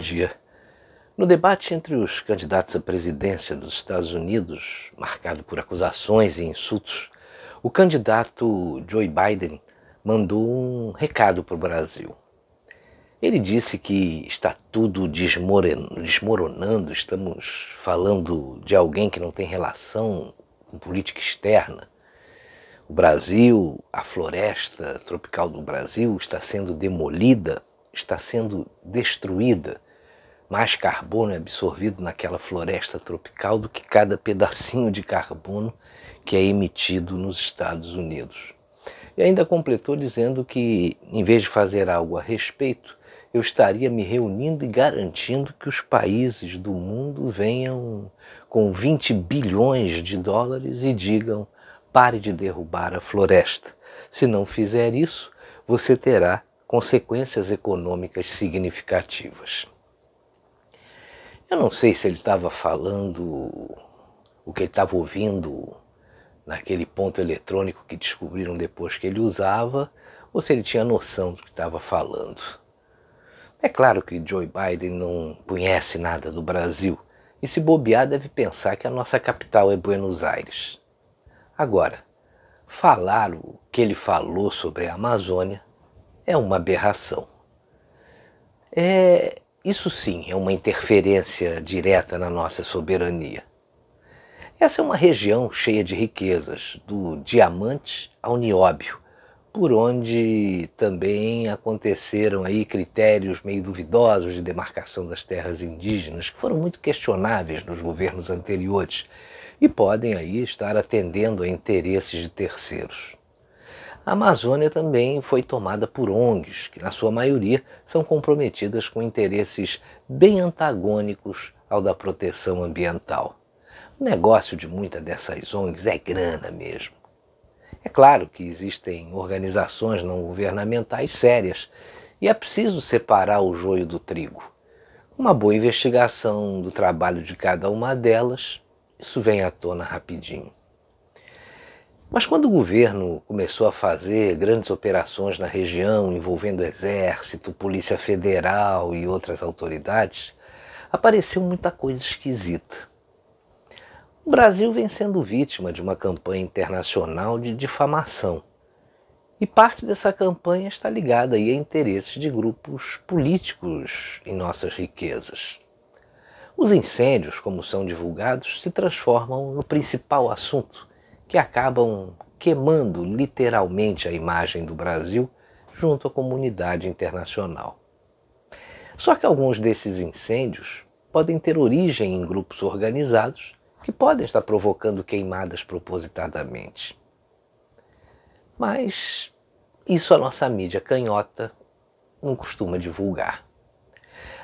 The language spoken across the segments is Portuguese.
dia, no debate entre os candidatos à presidência dos Estados Unidos, marcado por acusações e insultos, o candidato Joe Biden mandou um recado para o Brasil. Ele disse que está tudo desmoronando, estamos falando de alguém que não tem relação com política externa. O Brasil, a floresta tropical do Brasil está sendo demolida, está sendo destruída mais carbono é absorvido naquela floresta tropical do que cada pedacinho de carbono que é emitido nos Estados Unidos. E ainda completou dizendo que, em vez de fazer algo a respeito, eu estaria me reunindo e garantindo que os países do mundo venham com 20 bilhões de dólares e digam: pare de derrubar a floresta. Se não fizer isso, você terá consequências econômicas significativas. Eu não sei se ele estava falando o que ele estava ouvindo naquele ponto eletrônico que descobriram depois que ele usava, ou se ele tinha noção do que estava falando. É claro que Joe Biden não conhece nada do Brasil e, se bobear, deve pensar que a nossa capital é Buenos Aires. Agora, falar o que ele falou sobre a Amazônia é uma aberração. É, isso sim é uma interferência direta na nossa soberania. Essa é uma região cheia de riquezas, do diamante ao nióbio, por onde também aconteceram aí critérios meio duvidosos de demarcação das terras indígenas, que foram muito questionáveis nos governos anteriores e podem aí estar atendendo a interesses de terceiros a Amazônia também foi tomada por ONGs, que na sua maioria são comprometidas com interesses bem antagônicos ao da proteção ambiental. O negócio de muitas dessas ONGs é grana mesmo. É claro que existem organizações não governamentais sérias e é preciso separar o joio do trigo. Uma boa investigação do trabalho de cada uma delas, isso vem à tona rapidinho. Mas quando o governo começou a fazer grandes operações na região envolvendo exército, polícia federal e outras autoridades, apareceu muita coisa esquisita. O Brasil vem sendo vítima de uma campanha internacional de difamação. E parte dessa campanha está ligada a interesses de grupos políticos em nossas riquezas. Os incêndios, como são divulgados, se transformam no principal assunto que acabam queimando literalmente a imagem do Brasil junto à comunidade internacional. Só que alguns desses incêndios podem ter origem em grupos organizados que podem estar provocando queimadas propositadamente. Mas isso a nossa mídia canhota não costuma divulgar.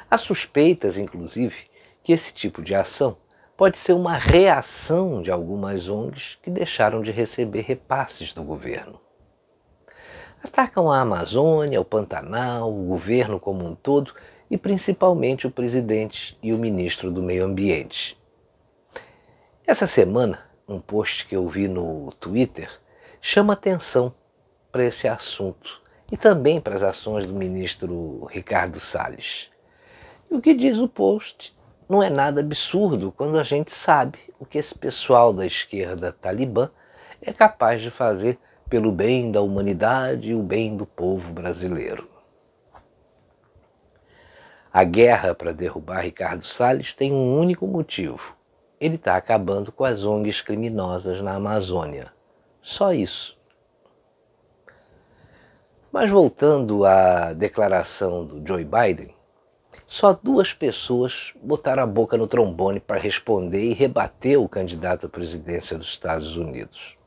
Há suspeitas, inclusive, que esse tipo de ação pode ser uma reação de algumas ONGs que deixaram de receber repasses do governo. Atacam a Amazônia, o Pantanal, o governo como um todo e principalmente o presidente e o ministro do Meio Ambiente. Essa semana, um post que eu vi no Twitter chama atenção para esse assunto e também para as ações do ministro Ricardo Salles. E o que diz o post não é nada absurdo quando a gente sabe o que esse pessoal da esquerda talibã é capaz de fazer pelo bem da humanidade e o bem do povo brasileiro. A guerra para derrubar Ricardo Salles tem um único motivo: ele está acabando com as ONGs criminosas na Amazônia. Só isso. Mas voltando à declaração do Joe Biden, só duas pessoas botaram a boca no trombone para responder e rebater o candidato à presidência dos Estados Unidos.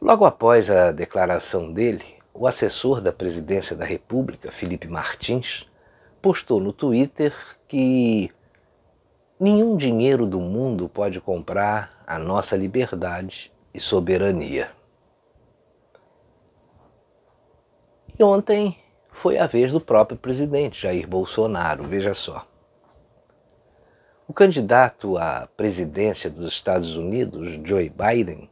Logo após a declaração dele, o assessor da presidência da República, Felipe Martins, postou no Twitter que nenhum dinheiro do mundo pode comprar a nossa liberdade e soberania. E ontem foi a vez do próprio presidente Jair Bolsonaro, veja só. O candidato à presidência dos Estados Unidos, Joe Biden,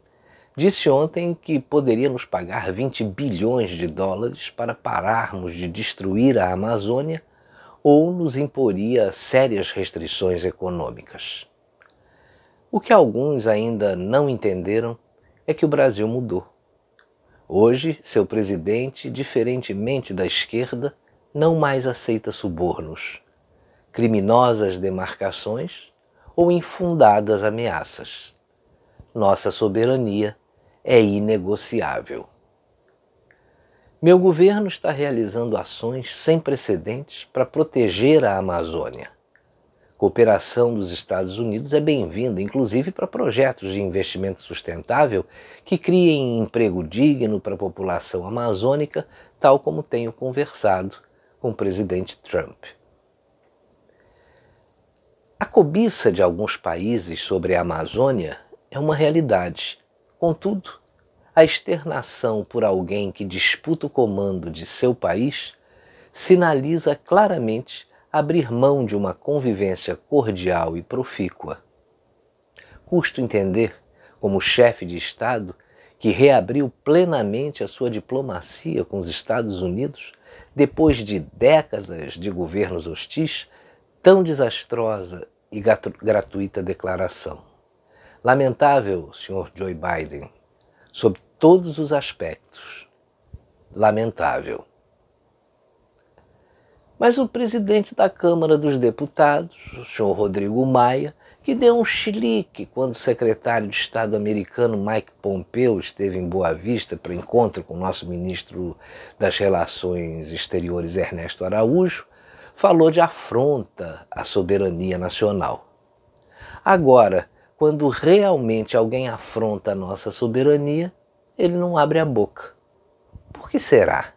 disse ontem que poderia nos pagar 20 bilhões de dólares para pararmos de destruir a Amazônia ou nos imporia sérias restrições econômicas. O que alguns ainda não entenderam é que o Brasil mudou. Hoje, seu presidente, diferentemente da esquerda, não mais aceita subornos, criminosas demarcações ou infundadas ameaças. Nossa soberania é inegociável. Meu governo está realizando ações sem precedentes para proteger a Amazônia cooperação dos Estados Unidos é bem-vinda, inclusive para projetos de investimento sustentável que criem emprego digno para a população amazônica, tal como tenho conversado com o presidente Trump. A cobiça de alguns países sobre a Amazônia é uma realidade. Contudo, a externação por alguém que disputa o comando de seu país sinaliza claramente abrir mão de uma convivência cordial e profícua. Custo entender, como chefe de Estado, que reabriu plenamente a sua diplomacia com os Estados Unidos, depois de décadas de governos hostis, tão desastrosa e gratuita declaração. Lamentável, senhor Joe Biden, sob todos os aspectos. Lamentável mas o presidente da Câmara dos Deputados, o senhor Rodrigo Maia, que deu um chilique quando o secretário de Estado americano Mike Pompeo esteve em Boa Vista para encontro com o nosso ministro das Relações Exteriores, Ernesto Araújo, falou de afronta à soberania nacional. Agora, quando realmente alguém afronta a nossa soberania, ele não abre a boca. Por que será?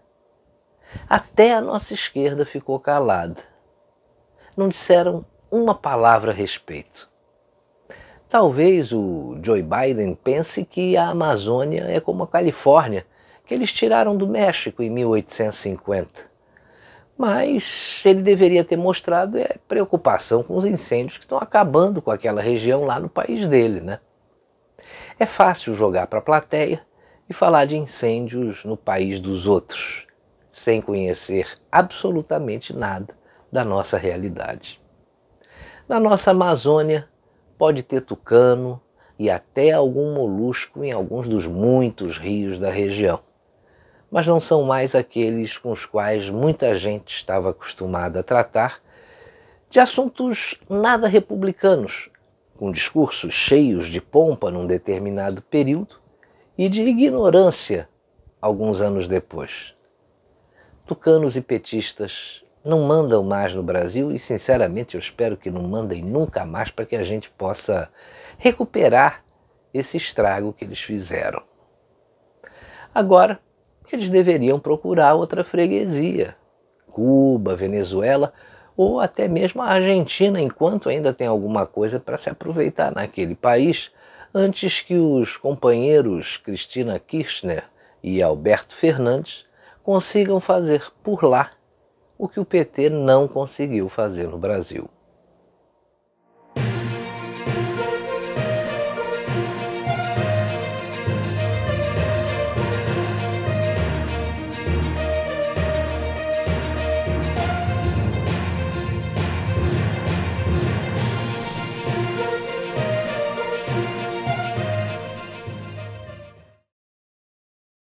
Até a nossa esquerda ficou calada. Não disseram uma palavra a respeito. Talvez o Joe Biden pense que a Amazônia é como a Califórnia, que eles tiraram do México em 1850. Mas ele deveria ter mostrado é preocupação com os incêndios que estão acabando com aquela região lá no país dele, né? É fácil jogar para a plateia e falar de incêndios no país dos outros sem conhecer absolutamente nada da nossa realidade. Na nossa Amazônia, pode ter tucano e até algum molusco em alguns dos muitos rios da região, mas não são mais aqueles com os quais muita gente estava acostumada a tratar de assuntos nada republicanos, com discursos cheios de pompa num determinado período e de ignorância alguns anos depois tucanos e petistas não mandam mais no Brasil e, sinceramente, eu espero que não mandem nunca mais para que a gente possa recuperar esse estrago que eles fizeram. Agora, eles deveriam procurar outra freguesia, Cuba, Venezuela ou até mesmo a Argentina, enquanto ainda tem alguma coisa para se aproveitar naquele país, antes que os companheiros Cristina Kirchner e Alberto Fernandes consigam fazer por lá o que o PT não conseguiu fazer no Brasil.